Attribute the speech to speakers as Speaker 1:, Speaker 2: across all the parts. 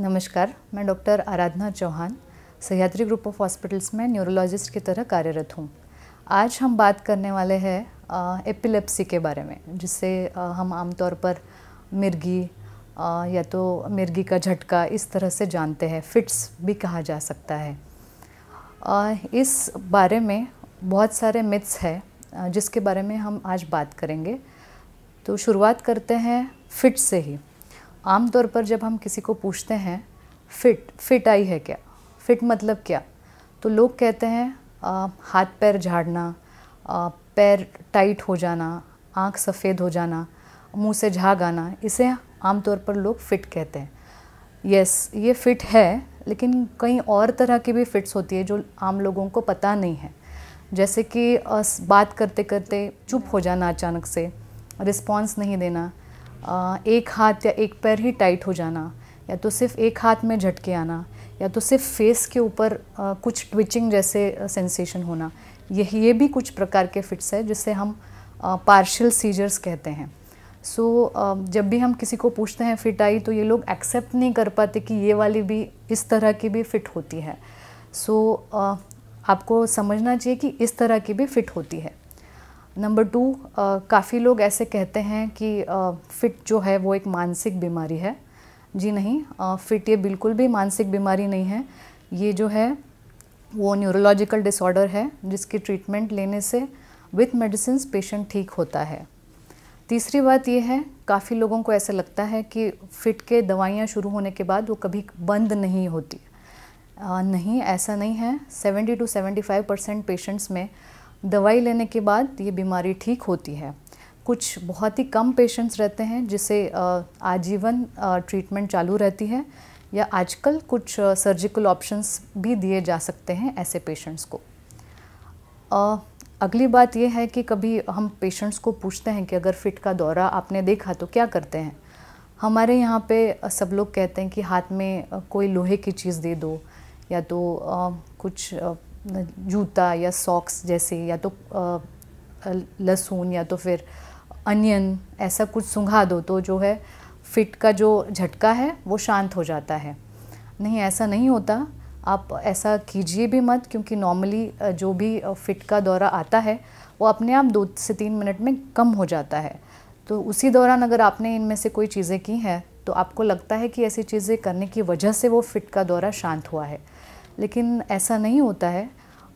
Speaker 1: नमस्कार मैं doctor Aradhana Chauhan Sahyadri group of hospitals में न्यूरोलॉजिस्ट की तरह कार्यरत हूँ आज हम बात करने वाले हैं एपिलेप्सी के बारे में जिससे हम आमतौर पर मिर्गी आ, या तो मिर्गी का झटका इस तरह से जानते हैं फिट्स भी कहा जा सकता है आ, इस बारे में बहुत सारे मिथ्स है जिसके बारे में हम आज बात करेंगे तो शुरुआत करते हैं फिट्स से ही आमतौर पर जब हम किसी को पूछते हैं फिट फिट आई है क्या फिट मतलब क्या तो लोग कहते हैं आ, हाथ पैर झाड़ना पैर टाइट हो जाना आँख सफ़ेद हो जाना मुंह से झाग आना इसे आमतौर पर लोग फिट कहते हैं यस ये फिट है लेकिन कई और तरह की भी फिट्स होती है जो आम लोगों को पता नहीं है जैसे कि बात करते करते चुप हो जाना अचानक से रिस्पॉन्स नहीं देना एक हाथ या एक पैर ही टाइट हो जाना या तो सिर्फ एक हाथ में झटके आना या तो सिर्फ फेस के ऊपर कुछ ट्विचिंग जैसे सेंसेशन होना यही ये भी कुछ प्रकार के फिट्स है जिसे हम पार्शियल सीजर्स कहते हैं सो so, जब भी हम किसी को पूछते हैं फिट आई तो ये लोग एक्सेप्ट नहीं कर पाते कि ये वाली भी इस तरह की भी फिट होती है सो so, आपको समझना चाहिए कि इस तरह की भी फिट होती है नंबर टू काफ़ी लोग ऐसे कहते हैं कि फ़िट uh, जो है वो एक मानसिक बीमारी है जी नहीं फ़िट uh, ये बिल्कुल भी मानसिक बीमारी नहीं है ये जो है वो न्यूरोलॉजिकल डिसऑर्डर है जिसकी ट्रीटमेंट लेने से विथ मेडिसिन पेशेंट ठीक होता है तीसरी बात ये है काफ़ी लोगों को ऐसा लगता है कि फ़िट के दवाइयाँ शुरू होने के बाद वो कभी बंद नहीं होती आ, uh, नहीं ऐसा नहीं है seventy two seventy five percent patients में दवाई लेने के बाद ये बीमारी ठीक होती है कुछ बहुत ही कम पेशेंट्स रहते हैं जिसे आजीवन ट्रीटमेंट चालू रहती है या आजकल कुछ सर्जिकल ऑप्शंस भी दिए जा सकते हैं ऐसे पेशेंट्स को अगली बात ये है कि कभी हम पेशेंट्स को पूछते हैं कि अगर फिट का दौरा आपने देखा तो क्या करते हैं हमारे यहाँ पे सब लोग कहते हैं कि हाथ में कोई लोहे की चीज़ दे दो या तो कुछ जूता या सॉक्स जैसे या तो लहसुन या तो फिर अनियन ऐसा कुछ सूंघा दो तो जो है फिट का जो झटका है वो शांत हो जाता है नहीं ऐसा नहीं होता आप ऐसा कीजिए भी मत क्योंकि नॉर्मली जो भी फिट का दौरा आता है वो अपने आप दो से तीन मिनट में कम हो जाता है तो उसी दौरान अगर आपने इनमें से कोई चीज़ें की हैं तो आपको लगता है कि ऐसी चीज़ें करने की वजह से वो फिट का दौरा शांत हुआ है लेकिन ऐसा नहीं होता है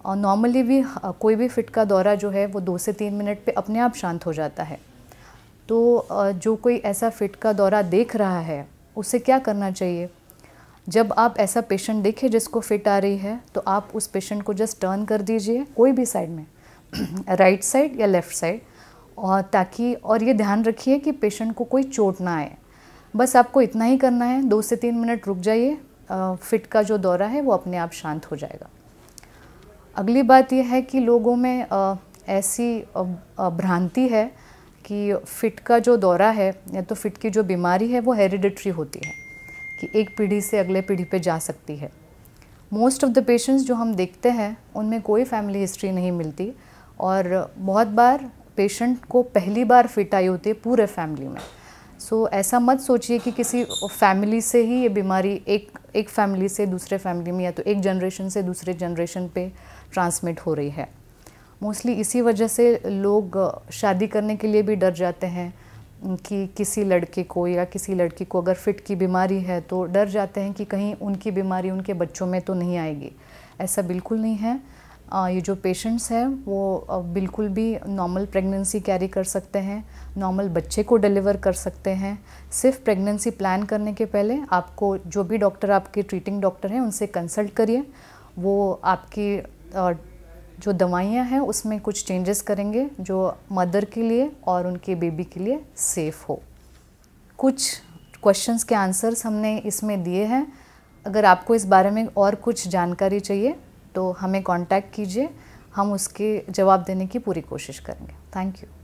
Speaker 1: और नॉर्मली भी कोई भी फिट का दौरा जो है वो दो से तीन मिनट पे अपने आप शांत हो जाता है तो जो कोई ऐसा फिट का दौरा देख रहा है उसे क्या करना चाहिए जब आप ऐसा पेशेंट देखें जिसको फिट आ रही है तो आप उस पेशेंट को जस्ट टर्न कर दीजिए कोई भी साइड में राइट साइड या लेफ़्ट साइड और ताकि और ये ध्यान रखिए कि पेशेंट को कोई चोट ना आए बस आपको इतना ही करना है दो से तीन मिनट रुक जाइए फिट का जो दौरा है वो अपने आप शांत हो जाएगा अगली बात यह है कि लोगों में ऐसी भ्रांति है कि फिट का जो दौरा है या तो फिट की जो बीमारी है वो हेरिडिट्री होती है कि एक पीढ़ी से अगले पीढ़ी पे जा सकती है मोस्ट ऑफ़ द पेशेंट्स जो हम देखते हैं उनमें कोई फैमिली हिस्ट्री नहीं मिलती और बहुत बार पेशेंट को पहली बार फिट आई होती है पूरे फैमिली में सो so, ऐसा मत सोचिए कि किसी फैमिली से ही ये बीमारी एक एक फैमिली से दूसरे फैमिली में या तो एक जनरेशन से दूसरे जनरेशन पे ट्रांसमिट हो रही है मोस्टली इसी वजह से लोग शादी करने के लिए भी डर जाते हैं कि किसी लड़के को या किसी लड़की को अगर फिट की बीमारी है तो डर जाते हैं कि कहीं उनकी बीमारी उनके बच्चों में तो नहीं आएगी ऐसा बिल्कुल नहीं है ये जो पेशेंट्स हैं वो बिल्कुल भी नॉर्मल प्रेगनेंसी कैरी कर सकते हैं नॉर्मल बच्चे को डिलीवर कर सकते हैं सिर्फ प्रेगनेंसी प्लान करने के पहले आपको जो भी डॉक्टर आपके ट्रीटिंग डॉक्टर हैं उनसे कंसल्ट करिए वो आपकी जो दवाइयाँ हैं उसमें कुछ चेंजेस करेंगे जो मदर के लिए और उनके बेबी के लिए सेफ़ हो कुछ क्वेश्चंस के आंसर्स हमने इसमें दिए हैं अगर आपको इस बारे में और कुछ जानकारी चाहिए तो हमें कांटेक्ट कीजिए हम उसके जवाब देने की पूरी कोशिश करेंगे थैंक यू